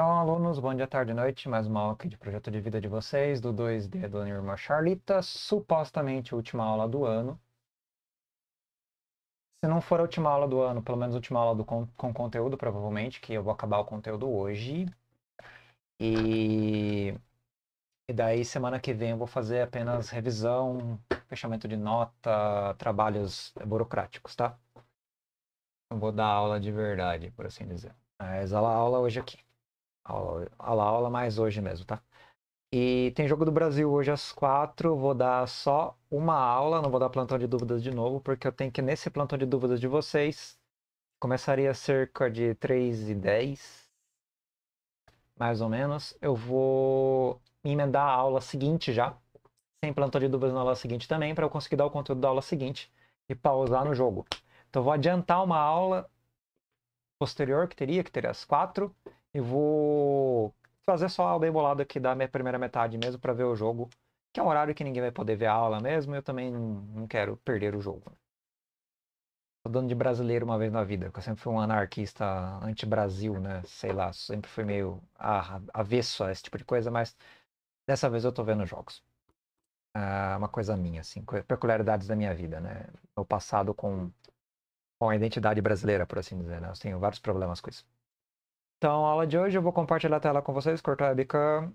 Então, alunos, bom dia, tarde e noite. Mais uma aula aqui de projeto de vida de vocês, do 2D do Ana Irmã Charlita. Supostamente última aula do ano. Se não for a última aula do ano, pelo menos a última aula do, com, com conteúdo, provavelmente, que eu vou acabar o conteúdo hoje. E... e daí, semana que vem, eu vou fazer apenas revisão, fechamento de nota, trabalhos burocráticos, tá? Eu vou dar aula de verdade, por assim dizer. Mas a aula hoje é aqui aula, aula, aula mais hoje mesmo, tá? E tem jogo do Brasil hoje às quatro. Vou dar só uma aula, não vou dar plantão de dúvidas de novo, porque eu tenho que nesse plantão de dúvidas de vocês começaria cerca de três e dez, mais ou menos. Eu vou emendar a aula seguinte já, sem plantão de dúvidas na aula seguinte também, para eu conseguir dar o conteúdo da aula seguinte e pausar no jogo. Então vou adiantar uma aula posterior que teria, que teria às quatro eu vou fazer só o bem bolado aqui da minha primeira metade mesmo para ver o jogo, que é um horário que ninguém vai poder ver a aula mesmo, eu também não quero perder o jogo. Tô dando de brasileiro uma vez na vida, eu sempre fui um anarquista anti-Brasil, né? Sei lá, sempre fui meio avesso a esse tipo de coisa, mas dessa vez eu tô vendo jogos. É uma coisa minha, assim, peculiaridades da minha vida, né? Meu passado com, com a identidade brasileira, por assim dizer, né? Eu tenho vários problemas com isso. Então, a aula de hoje eu vou compartilhar a tela com vocês, cortar a webcam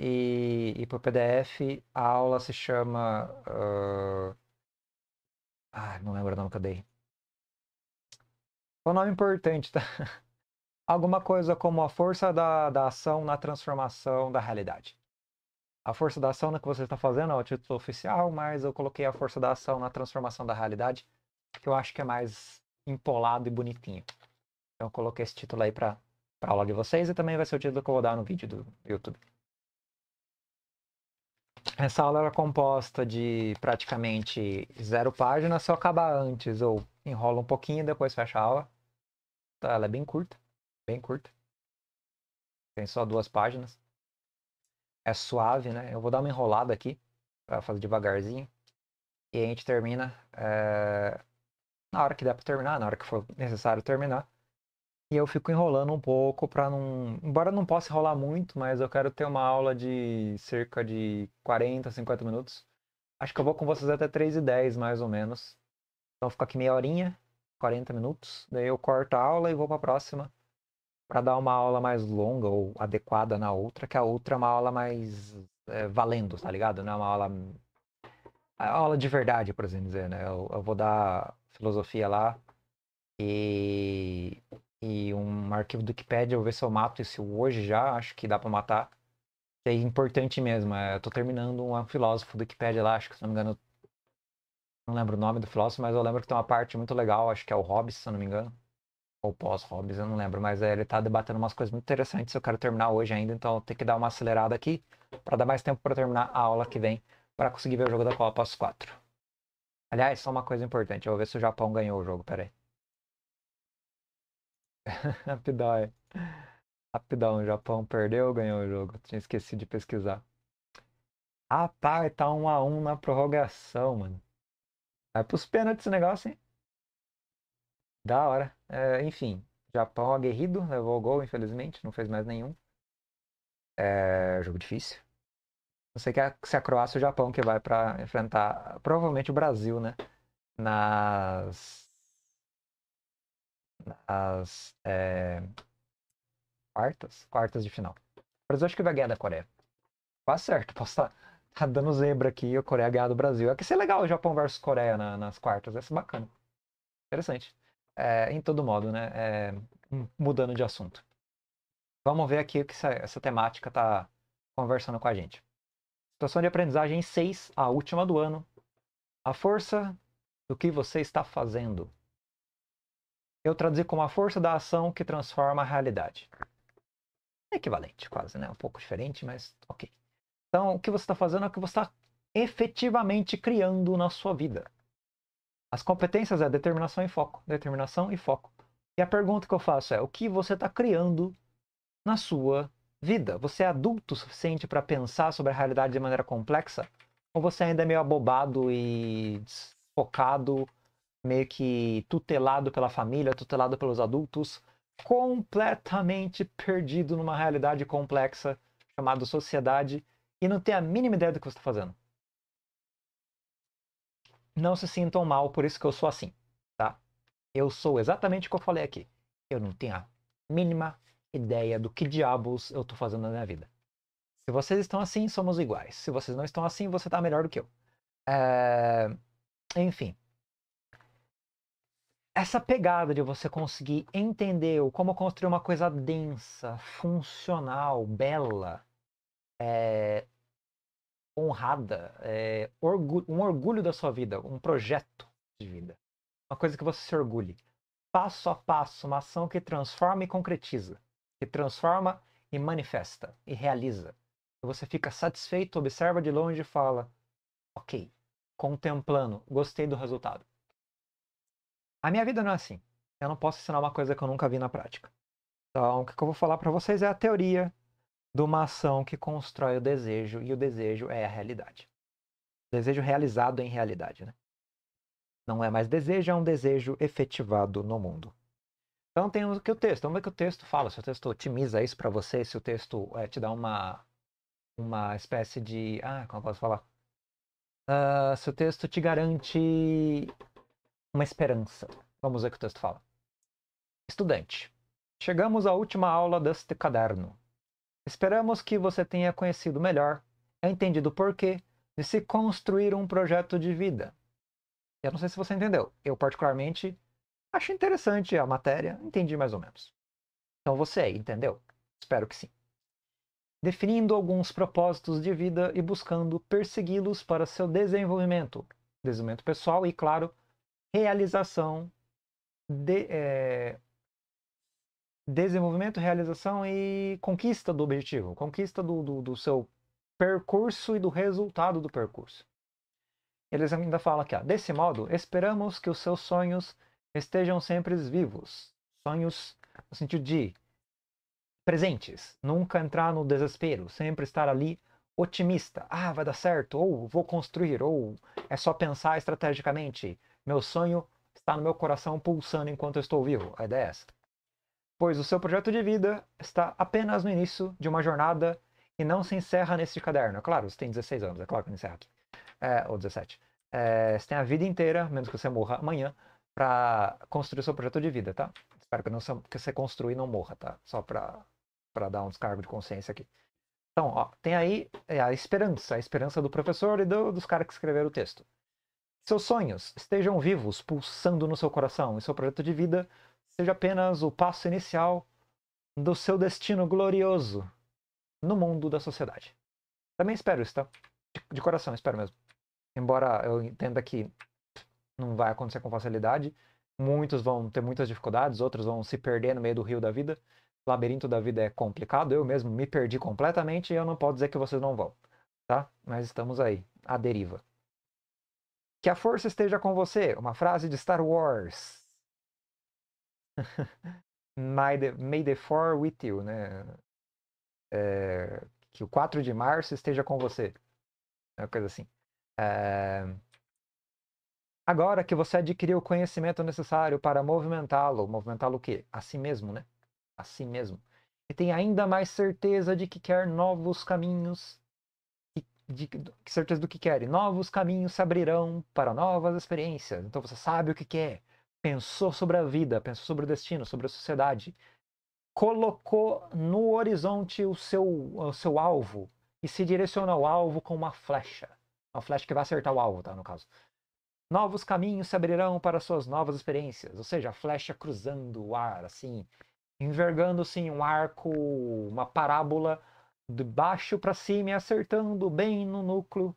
e ir para o PDF. A aula se chama... Uh... Ah, não lembro o nome que eu dei. Foi é nome importante, tá? Alguma coisa como a força da, da ação na transformação da realidade a força da ação né, que você está fazendo é o título oficial, mas eu coloquei a força da ação na transformação da realidade, que eu acho que é mais empolado e bonitinho. Então eu coloquei esse título aí para para aula de vocês e também vai ser o título que eu vou dar no vídeo do YouTube. Essa aula era composta de praticamente zero páginas, se eu acabar antes ou enrola um pouquinho, depois fecha a aula. Então, ela é bem curta, bem curta. Tem só duas páginas. É suave, né? Eu vou dar uma enrolada aqui para fazer devagarzinho. E a gente termina é... na hora que der para terminar, na hora que for necessário terminar. E eu fico enrolando um pouco para não. Embora não possa enrolar muito, mas eu quero ter uma aula de cerca de 40, 50 minutos. Acho que eu vou com vocês até 3 e 10 mais ou menos. Então fico aqui meia horinha, 40 minutos. Daí eu corto a aula e vou para a próxima. Para dar uma aula mais longa ou adequada na outra, que a outra é uma aula mais é, valendo, tá ligado? Não é uma aula. É aula de verdade, por assim dizer, né? Eu, eu vou dar filosofia lá. E e um arquivo do Wikipedia, eu vou ver se eu mato isso hoje já, acho que dá para matar. É importante mesmo, é, eu tô terminando é, um filósofo do Wikipedia lá, acho que se não me engano, não lembro o nome do filósofo, mas eu lembro que tem uma parte muito legal, acho que é o Hobbes, se eu não me engano. Ou pós-Hobbes, eu não lembro, mas é, ele tá debatendo umas coisas muito interessantes, eu quero terminar hoje ainda, então tem que dar uma acelerada aqui para dar mais tempo para terminar a aula que vem, para conseguir ver o jogo da Copa às 4. Aliás, só uma coisa importante, eu vou ver se o Japão ganhou o jogo, peraí. Rapidão, é. Rapidão, o Japão perdeu, ganhou o jogo. Tinha esquecido de pesquisar. Rapaz, tá 1 a 1 na prorrogação, mano. Vai pros pênaltis esse negócio, hein? Da hora. É, enfim, Japão aguerrido, levou o gol, infelizmente, não fez mais nenhum. É, jogo difícil. Não sei se é a Croácia ou o Japão que vai para enfrentar provavelmente o Brasil, né? Nas nas é, quartas, quartas de final. O Brasil acho que vai ganhar da Coreia. Quase tá certo, posso estar tá, tá dando zebra aqui, a Coreia ganhar do Brasil. É que isso é legal, o Japão versus Coreia na, nas quartas, é bacana. Interessante. É, em todo modo, né? É, mudando de assunto. Vamos ver aqui o que essa, essa temática está conversando com a gente. Situação de aprendizagem 6, a última do ano. A força do que você está fazendo eu traduzi como a força da ação que transforma a realidade. É equivalente, quase, né? Um pouco diferente, mas ok. Então, o que você está fazendo é o que você está efetivamente criando na sua vida. As competências é determinação e foco. Determinação e foco. E a pergunta que eu faço é: o que você está criando na sua vida? Você é adulto o suficiente para pensar sobre a realidade de maneira complexa? Ou você ainda é meio abobado e desfocado? meio que tutelado pela família, tutelado pelos adultos, completamente perdido numa realidade complexa chamada sociedade e não tem a mínima ideia do que você está fazendo. Não se sintam mal por isso que eu sou assim, tá? Eu sou exatamente o que eu falei aqui. Eu não tenho a mínima ideia do que diabos eu estou fazendo na minha vida. Se vocês estão assim, somos iguais. Se vocês não estão assim, você está melhor do que eu. É... Enfim essa pegada de você conseguir entender como construir uma coisa densa, funcional, bela, é, honrada, é, orgulho, um orgulho da sua vida, um projeto de vida, uma coisa que você se orgulhe, passo a passo, uma ação que transforma e concretiza, que transforma e manifesta e realiza. você fica satisfeito, observa de longe e fala: ok, contemplando, gostei do resultado. A minha vida não é assim. Eu não posso ensinar uma coisa que eu nunca vi na prática. Então, o que eu vou falar para vocês é a teoria de uma ação que constrói o desejo, e o desejo é a realidade. Desejo realizado em realidade, né? Não é mais desejo, é um desejo efetivado no mundo. Então temos aqui o texto. Vamos ver o que o texto fala. Se o texto otimiza isso para você, se o texto é, te dá uma, uma espécie de. Ah, como eu posso falar? Uh, se o texto te garante uma esperança. Vamos ver o que o texto fala. Estudante, chegamos à última aula deste caderno. Esperamos que você tenha conhecido melhor, entendido o porquê de se construir um projeto de vida. Eu não sei se você entendeu. Eu, particularmente, acho interessante a matéria, entendi mais ou menos. Então você aí, entendeu? Espero que sim. Definindo alguns propósitos de vida e buscando persegui-los para seu desenvolvimento, desenvolvimento pessoal e, claro, realização, de, é, desenvolvimento, realização e conquista do objetivo, conquista do, do, do, seu percurso e do resultado do percurso. Eles ainda falam aqui, ó, desse modo, esperamos que os seus sonhos estejam sempre vivos. Sonhos no sentido de presentes, nunca entrar no desespero, sempre estar ali otimista. Ah, vai dar certo, ou vou construir, ou é só pensar estrategicamente. Meu sonho está no meu coração pulsando enquanto eu estou vivo. A ideia é essa. Pois o seu projeto de vida está apenas no início de uma jornada e não se encerra nesse caderno. É claro, você tem 16 anos, é claro que não encerra aqui. É, ou 17. É, você tem a vida inteira, menos que você morra amanhã, para construir o seu projeto de vida, tá? Espero que, não, que você construa e não morra, tá? Só para dar um descargo de consciência aqui. Então, ó, tem aí é a esperança, a esperança do professor e do, dos caras que escreveram o texto. Seus sonhos estejam vivos, pulsando no seu coração, e seu projeto de vida seja apenas o passo inicial do seu destino glorioso no mundo da sociedade. Também espero isso, tá? De, coração, espero mesmo. Embora eu entenda que não vai acontecer com facilidade, muitos vão ter muitas dificuldades, outros vão se perder no meio do rio da vida. O labirinto da vida é complicado, eu mesmo me perdi completamente e eu não posso dizer que vocês não vão, tá? Mas estamos aí, à deriva. Que a força esteja com você. Uma frase de Star Wars. May the, may the four with you, né? É, que o 4 de março esteja com você. Uma coisa assim. É... Agora que você adquiriu o conhecimento necessário para movimentá-lo, movimentá-lo o quê? A si mesmo, né? A si mesmo. E tem ainda mais certeza de que quer novos caminhos, de, de certeza do que quer. Novos caminhos se abrirão para novas experiências. Então você sabe o que quer. É. Pensou sobre a vida, pensou sobre o destino, sobre a sociedade. Colocou no horizonte o seu, o seu alvo e se direciona ao alvo com uma flecha. Uma flecha que vai acertar o alvo, tá? No caso. Novos caminhos se abrirão para suas novas experiências. Ou seja, a flecha cruzando o ar, assim, envergando assim um arco, uma parábola de baixo para cima e acertando bem no núcleo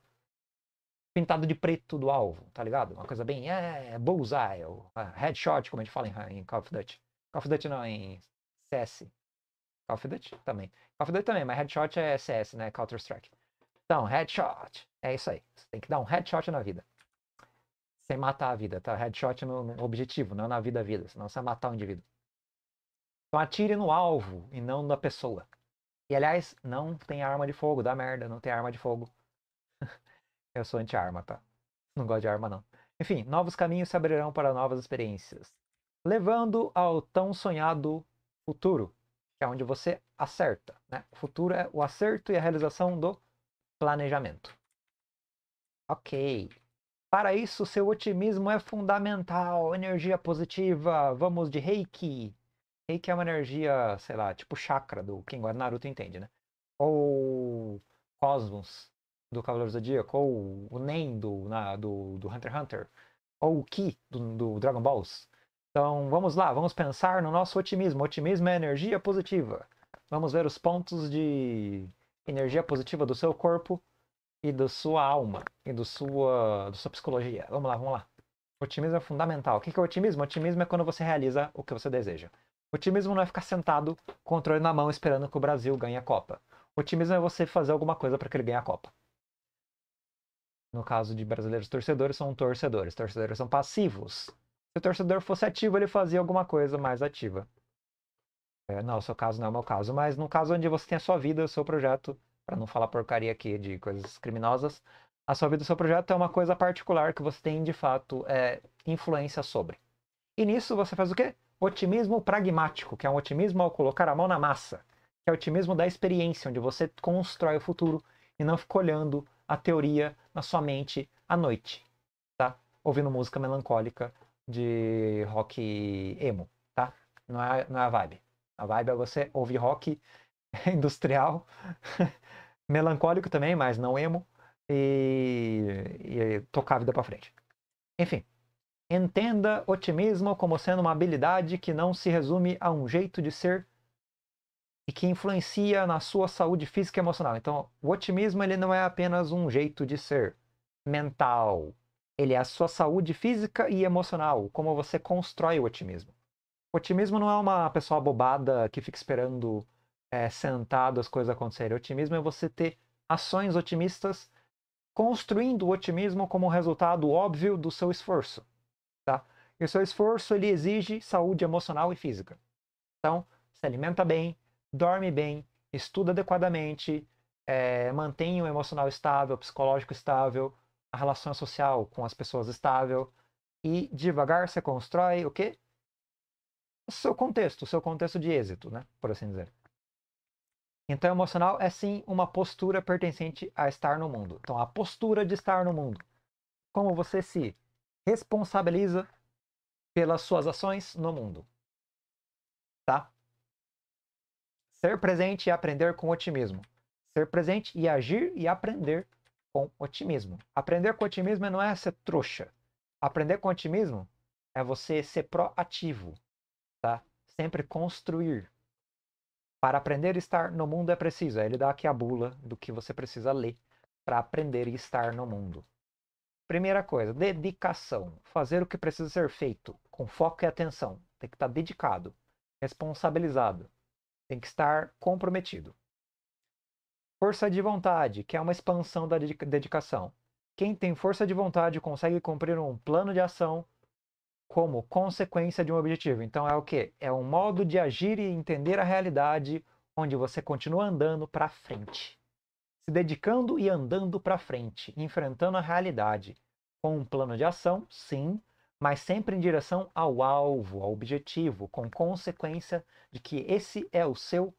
pintado de preto do alvo, tá ligado? Uma coisa bem, é, bullseye, ou, uh, headshot, como a gente fala em, em, Call of Duty. Call of Duty não, em CS. Call of Duty também. Call of Duty também, mas headshot é CS, né? Counter Strike. Então, headshot. É isso aí. Você tem que dar um headshot na vida. Sem matar a vida, tá? Headshot no, no objetivo, não na vida a vida. Senão você vai matar o indivíduo. Então atire no alvo e não na pessoa. E aliás, não tem arma de fogo, dá merda, não tem arma de fogo. Eu sou anti-arma, tá? Não gosto de arma, não. Enfim, novos caminhos se abrirão para novas experiências, levando ao tão sonhado futuro, que é onde você acerta. Né? O futuro é o acerto e a realização do planejamento. Ok. Para isso, seu otimismo é fundamental. Energia positiva. Vamos de reiki. Reiki é uma energia, sei lá, tipo chakra do quem guarda Naruto entende, né? Ou Cosmos do Cavaleiro Zodíaco, ou o Nen do, na, do, do Hunter x Hunter, ou o Ki do, do Dragon Balls. Então vamos lá, vamos pensar no nosso otimismo. Otimismo é energia positiva. Vamos ver os pontos de energia positiva do seu corpo e da sua alma e do sua, da sua psicologia. Vamos lá, vamos lá. Otimismo é fundamental. O que é otimismo? Otimismo é quando você realiza o que você deseja. O otimismo não é ficar sentado, controle na mão, esperando que o Brasil ganhe a Copa. O otimismo é você fazer alguma coisa para que ele ganhe a Copa. No caso de brasileiros torcedores, são torcedores. Torcedores são passivos. Se o torcedor fosse ativo, ele fazia alguma coisa mais ativa. É, não, seu caso não é o meu caso, mas no caso onde você tem a sua vida, o seu projeto, para não falar porcaria aqui de coisas criminosas, a sua vida, o seu projeto é uma coisa particular que você tem de fato é, influência sobre. E nisso você faz o quê? Otimismo pragmático, que é um otimismo ao colocar a mão na massa, que é o otimismo da experiência, onde você constrói o futuro e não fica olhando a teoria na sua mente à noite, tá? Ouvindo música melancólica de rock emo, tá? Não é, não é a vibe. A vibe é você ouvir rock industrial, melancólico também, mas não emo, e, e tocar a vida para frente. Enfim, Entenda otimismo como sendo uma habilidade que não se resume a um jeito de ser e que influencia na sua saúde física e emocional. Então, o otimismo ele não é apenas um jeito de ser mental. Ele é a sua saúde física e emocional, como você constrói o otimismo. O otimismo não é uma pessoa bobada que fica esperando é, sentado as coisas acontecerem. O otimismo é você ter ações otimistas, construindo o otimismo como resultado óbvio do seu esforço. E o seu esforço ele exige saúde emocional e física. Então, se alimenta bem, dorme bem, estuda adequadamente, é, mantém o emocional estável, o psicológico estável, a relação social com as pessoas estável e devagar você constrói o quê? O seu contexto, o seu contexto de êxito, né? Por assim dizer. Então, emocional é sim uma postura pertencente a estar no mundo. Então, a postura de estar no mundo. Como você se responsabiliza pelas suas ações no mundo. Tá? Ser presente e aprender com otimismo. Ser presente e agir e aprender com otimismo. Aprender com otimismo não é ser trouxa. Aprender com otimismo é você ser proativo, tá? Sempre construir. Para aprender e estar no mundo é preciso. Ele dá aqui a bula do que você precisa ler para aprender e estar no mundo. Primeira coisa, dedicação. Fazer o que precisa ser feito com foco e atenção, tem que estar tá dedicado, responsabilizado, tem que estar comprometido. Força de vontade, que é uma expansão da dedicação. Quem tem força de vontade consegue cumprir um plano de ação como consequência de um objetivo. Então é o que? É um modo de agir e entender a realidade onde você continua andando para frente, se dedicando e andando para frente, enfrentando a realidade com um plano de ação, sim, mas sempre em direção ao alvo, ao objetivo, com consequência de que esse é o seu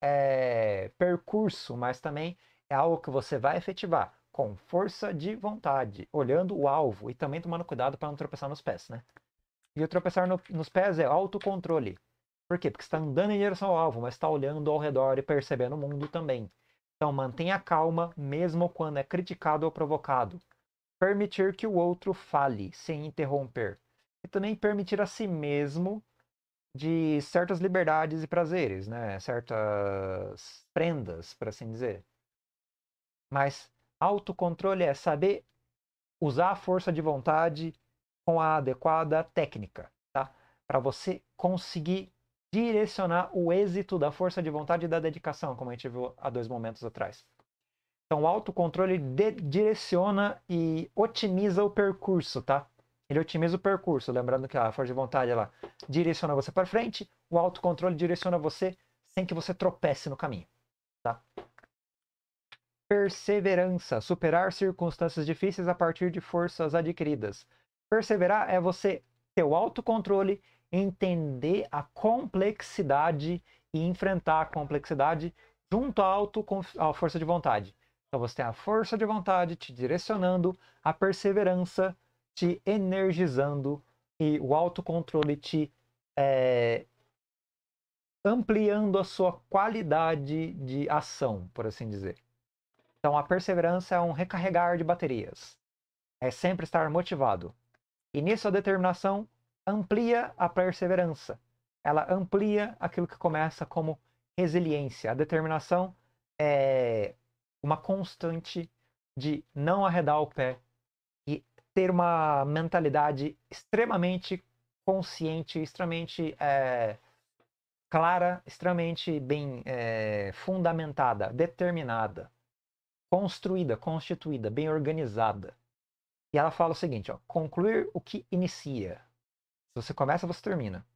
é, percurso, mas também é algo que você vai efetivar com força de vontade, olhando o alvo e também tomando cuidado para não tropeçar nos pés, né? E o tropeçar no, nos pés é autocontrole. Por quê? Porque está andando em direção ao alvo, mas está olhando ao redor e percebendo o mundo também. Então mantenha calma mesmo quando é criticado ou provocado permitir que o outro fale sem interromper, e também permitir a si mesmo de certas liberdades e prazeres, né? certas prendas, para assim dizer. Mas autocontrole é saber usar a força de vontade com a adequada técnica, tá? Para você conseguir direcionar o êxito da força de vontade e da dedicação, como a gente viu há dois momentos atrás. Então, o autocontrole direciona e otimiza o percurso, tá? Ele otimiza o percurso, lembrando que a força de vontade ela direciona você para frente, o autocontrole direciona você sem que você tropece no caminho, tá? Perseverança, superar circunstâncias difíceis a partir de forças adquiridas. Perseverar é você ter o autocontrole, entender a complexidade e enfrentar a complexidade junto à, auto, à força de vontade. Então você tem a força de vontade te direcionando, a perseverança te energizando e o autocontrole te é, ampliando a sua qualidade de ação, por assim dizer. Então a perseverança é um recarregar de baterias. É sempre estar motivado. E nisso a determinação amplia a perseverança. Ela amplia aquilo que começa como resiliência. A determinação é uma constante de não arredar o pé e ter uma mentalidade extremamente consciente, extremamente é, clara, extremamente bem é, fundamentada, determinada, construída, constituída, bem organizada. E ela fala o seguinte: ó, concluir o que inicia. Se você começa, você termina.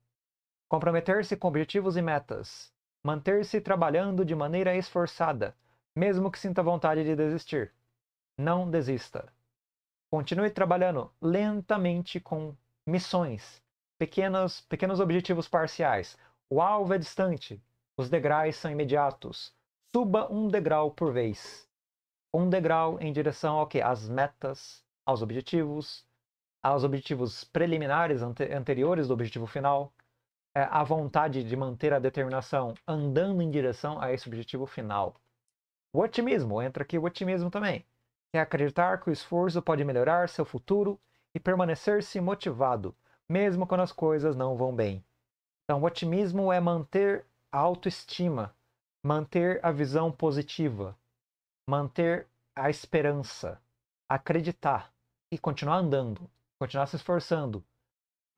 Comprometer-se com objetivos e metas. Manter-se trabalhando de maneira esforçada mesmo que sinta vontade de desistir. Não desista. Continue trabalhando lentamente com missões, pequenos, pequenos objetivos parciais. O alvo é distante, os degraus são imediatos. Suba um degrau por vez. Um degrau em direção ao que? Às metas, aos objetivos, aos objetivos preliminares ante anteriores do objetivo final, é, a vontade de manter a determinação andando em direção a esse objetivo final. O otimismo, entra aqui o otimismo também. É acreditar que o esforço pode melhorar seu futuro e permanecer-se motivado, mesmo quando as coisas não vão bem. Então, o otimismo é manter a autoestima, manter a visão positiva, manter a esperança, acreditar e continuar andando, continuar se esforçando,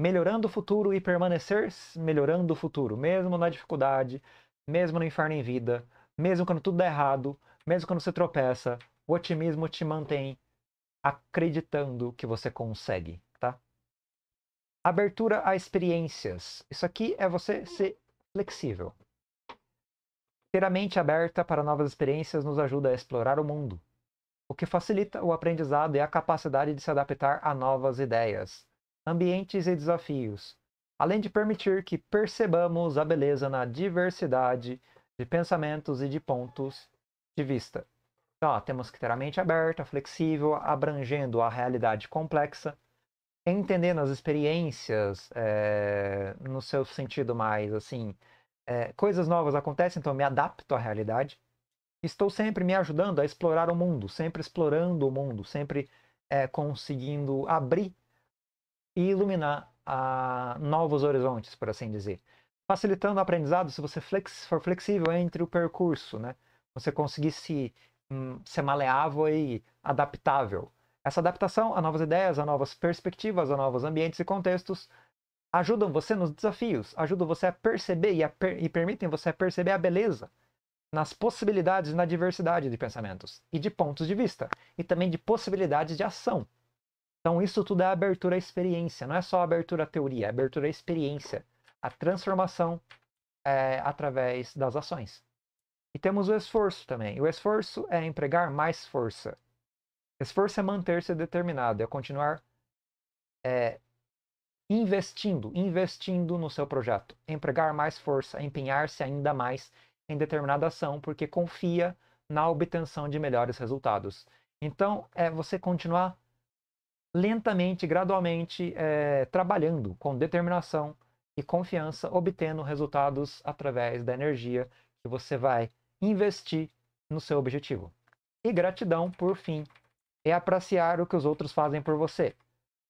melhorando o futuro e permanecer melhorando o futuro, mesmo na dificuldade, mesmo no inferno em vida, mesmo quando tudo dá errado, mesmo quando você tropeça, o otimismo te mantém acreditando que você consegue, tá? Abertura a experiências. Isso aqui é você ser flexível. Ter a mente aberta para novas experiências nos ajuda a explorar o mundo, o que facilita o aprendizado e é a capacidade de se adaptar a novas ideias, ambientes e desafios, além de permitir que percebamos a beleza na diversidade de pensamentos e de pontos de vista. Então, ó, temos que ter a mente aberta, flexível, abrangendo a realidade complexa, entendendo as experiências é, no seu sentido mais assim. É, coisas novas acontecem, então eu me adapto à realidade. Estou sempre me ajudando a explorar o mundo, sempre explorando o mundo, sempre é, conseguindo abrir e iluminar a novos horizontes, por assim dizer facilitando o aprendizado se você flex, for flexível entre o percurso, né? Você conseguir se, hum, ser maleável e adaptável. Essa adaptação a novas ideias, a novas perspectivas, a novos ambientes e contextos ajudam você nos desafios, ajudam você a perceber e, a per e permitem você a perceber a beleza nas possibilidades, e na diversidade de pensamentos e de pontos de vista, e também de possibilidades de ação. Então, isso tudo é abertura à experiência, não é só abertura à teoria, é abertura à experiência a transformação é, através das ações. E temos o esforço também. O esforço é empregar mais força. Esforço é manter-se determinado, é continuar é, investindo, investindo no seu projeto, empregar mais força, empenhar-se ainda mais em determinada ação, porque confia na obtenção de melhores resultados. Então, é você continuar lentamente, gradualmente, é, trabalhando com determinação e confiança, obtendo resultados através da energia que você vai investir no seu objetivo. E gratidão, por fim, é apreciar o que os outros fazem por você,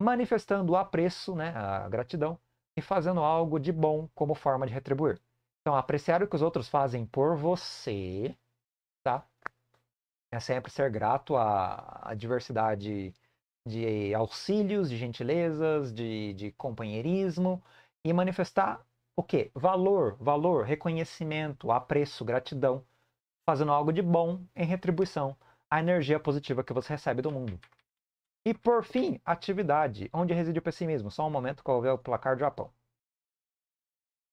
manifestando o apreço, né, a gratidão, e fazendo algo de bom como forma de retribuir. Então, apreciar o que os outros fazem por você, tá? É sempre ser grato à, à diversidade de auxílios, de gentilezas, de, de companheirismo, e manifestar o quê? Valor, valor, reconhecimento, apreço, gratidão, fazendo algo de bom em retribuição à energia positiva que você recebe do mundo. E por fim, atividade, onde reside o pessimismo. Só um momento que eu vou ver o placar do Japão.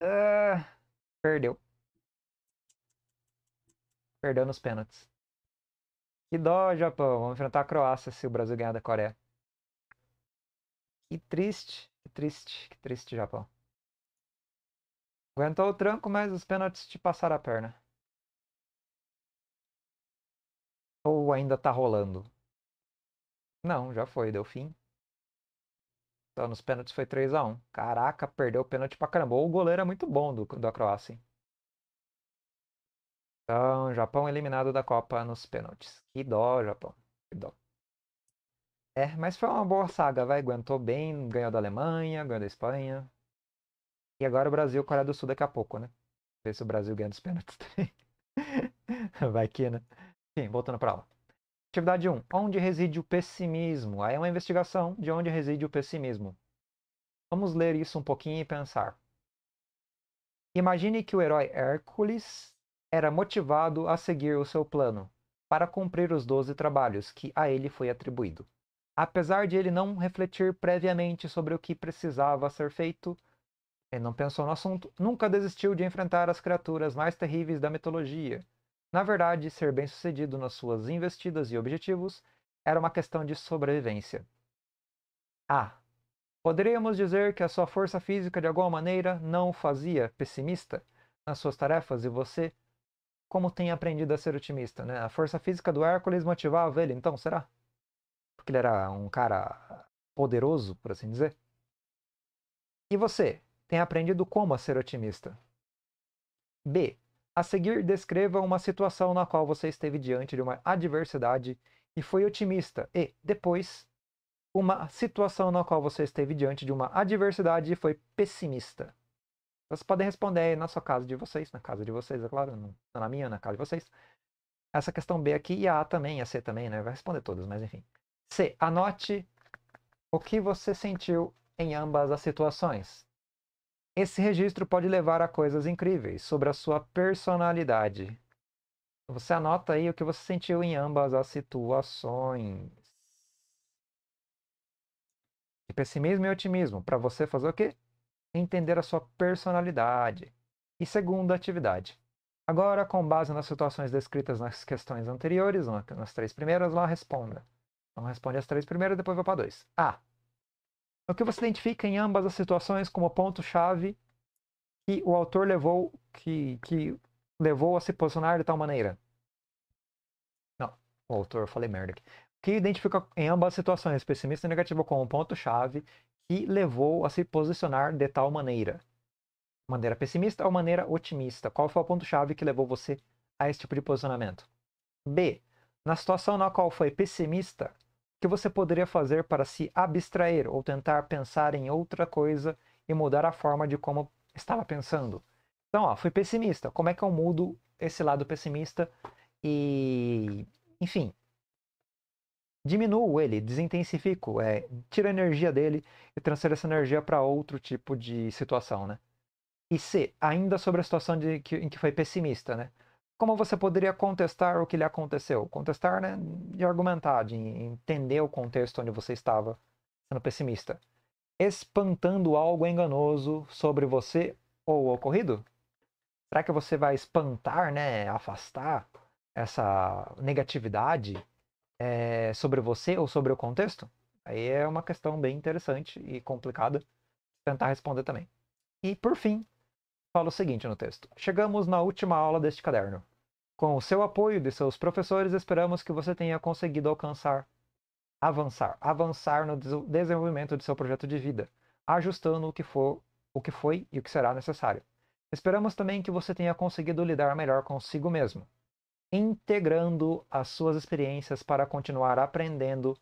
Uh, perdeu. Perdeu nos pênaltis. Que dó, Japão. Vamos enfrentar a Croácia se o Brasil ganhar da Coreia. Que triste, que triste, que triste, Japão. Aguentou o tranco, mas os pênaltis te passaram a perna. Ou ainda tá rolando? Não, já foi, deu fim. Então nos pênaltis foi 3 a 1 Caraca, perdeu o pênalti pra caramba. O goleiro é muito bom do, da Croácia. Então, Japão eliminado da Copa nos pênaltis. Que dó, Japão. Que dó. É, mas foi uma boa saga, vai. Aguentou bem, ganhou da Alemanha, ganhou da Espanha. E agora o Brasil, Coreia do Sul daqui a pouco, né? Ver se o Brasil ganha dos pênaltis também. Vai que, né? Enfim, voltando para aula. Atividade 1. Onde reside o pessimismo? Aí é uma investigação de onde reside o pessimismo. Vamos ler isso um pouquinho e pensar. Imagine que o herói Hércules era motivado a seguir o seu plano para cumprir os doze trabalhos que a ele foi atribuído. Apesar de ele não refletir previamente sobre o que precisava ser feito, ele não pensou no assunto, nunca desistiu de enfrentar as criaturas mais terríveis da mitologia. Na verdade, ser bem-sucedido nas suas investidas e objetivos era uma questão de sobrevivência. Ah, poderíamos dizer que a sua força física de alguma maneira não o fazia pessimista nas suas tarefas e você, como tem aprendido a ser otimista, né? A força física do Hércules motivava ele, então, será? Porque ele era um cara poderoso, por assim dizer. E você, tem aprendido como a ser otimista. B. A seguir, descreva uma situação na qual você esteve diante de uma adversidade e foi otimista, e, depois, uma situação na qual você esteve diante de uma adversidade e foi pessimista. Vocês podem responder aí na sua casa de vocês, na casa de vocês, é claro, não na minha, na casa de vocês. Essa questão B aqui e a A também, a C também, né? Vai responder todas, mas enfim. C. Anote o que você sentiu em ambas as situações. Esse registro pode levar a coisas incríveis sobre a sua personalidade. Você anota aí o que você sentiu em ambas as situações. De pessimismo e otimismo, para você fazer o quê? Entender a sua personalidade. E segunda atividade. Agora, com base nas situações descritas nas questões anteriores, nas três primeiras, lá responda. Então responde as três primeiras, depois vai para dois. A. Ah, é o que você identifica em ambas as situações como ponto-chave que o autor levou, que, que levou a se posicionar de tal maneira? Não, o autor, eu falei merda aqui. O que identifica em ambas as situações, pessimista e negativo, como ponto-chave que levou a se posicionar de tal maneira? Maneira pessimista ou maneira otimista? Qual foi o ponto-chave que levou você a este tipo de posicionamento? B. Na situação na qual foi pessimista, que você poderia fazer para se abstrair ou tentar pensar em outra coisa e mudar a forma de como estava pensando. Então, ó, fui pessimista. Como é que eu mudo esse lado pessimista e, enfim, diminuo ele, desintensifico, é, tiro a energia dele e transfiro essa energia para outro tipo de situação, né? E C, ainda sobre a situação de, que, em que foi pessimista, né? como você poderia contestar o que lhe aconteceu? Contestar, né, de argumentar, de entender o contexto onde você estava sendo pessimista. Espantando algo enganoso sobre você ou o ocorrido? Será que você vai espantar, né, afastar essa negatividade é, sobre você ou sobre o contexto? Aí é uma questão bem interessante e complicada tentar responder também. E por fim, fala o seguinte no texto: Chegamos na última aula deste caderno. Com o seu apoio e de seus professores, esperamos que você tenha conseguido alcançar, avançar, avançar no desenvolvimento de seu projeto de vida, ajustando o que, for, o que foi e o que será necessário. Esperamos também que você tenha conseguido lidar melhor consigo mesmo, integrando as suas experiências para continuar aprendendo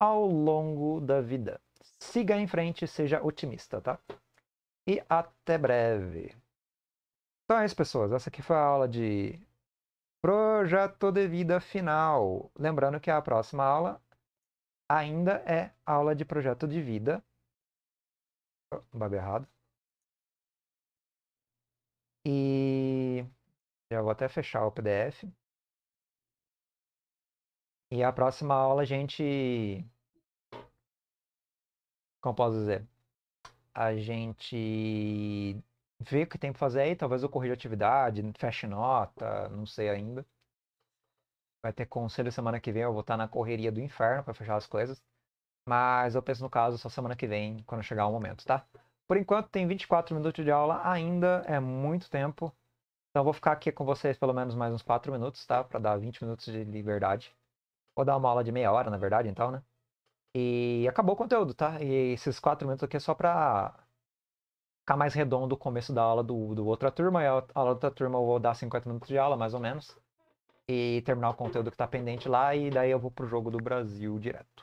ao longo da vida. Siga em frente, seja otimista, tá? E até breve! Então é isso, pessoas. Essa aqui foi a aula de projeto de vida final. Lembrando que a próxima aula ainda é aula de projeto de vida. Oh, Babei errado. E já vou até fechar o PDF. E a próxima aula a gente. Como posso dizer? A gente ver o que tem pra fazer aí, talvez eu corrija atividade, feche nota, não sei ainda. Vai ter conselho semana que vem, eu vou estar na correria do inferno para fechar as coisas. Mas eu penso no caso só semana que vem, quando chegar o momento, tá? Por enquanto tem 24 minutos de aula, ainda é muito tempo. Então eu vou ficar aqui com vocês pelo menos mais uns 4 minutos, tá? Para dar 20 minutos de liberdade. Vou dar uma aula de meia hora, na verdade, então, né? E acabou o conteúdo, tá? E esses 4 minutos aqui é só pra ficar mais redondo o começo da aula do, do outra turma, e a, da outra turma eu vou dar 50 minutos de aula, mais ou menos, e terminar o conteúdo que está pendente lá, e daí eu vou pro jogo do Brasil direto.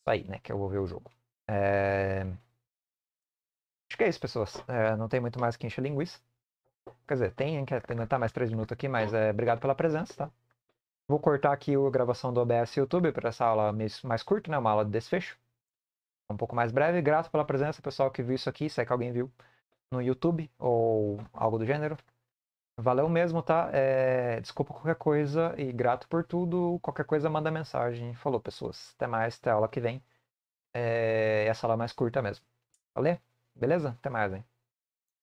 Isso aí, né, que eu vou ver o jogo. É... Acho que é isso, pessoas. É, não tem muito mais que encher linguiça. Quer dizer, tem, quer tentar mais três minutos aqui, mas é, obrigado pela presença, tá? Vou cortar aqui a gravação do OBS YouTube para essa aula mais curta, né? Uma aula de desfecho. É um pouco mais breve. Grato pela presença, pessoal que viu isso aqui, sei é que alguém viu no YouTube ou algo do gênero. Valeu mesmo, tá? É... Desculpa qualquer coisa e grato por tudo. Qualquer coisa, manda mensagem. Falou, pessoas. Até mais, até aula que vem. É... é a sala mais curta mesmo. Valeu? Beleza? Até mais, hein?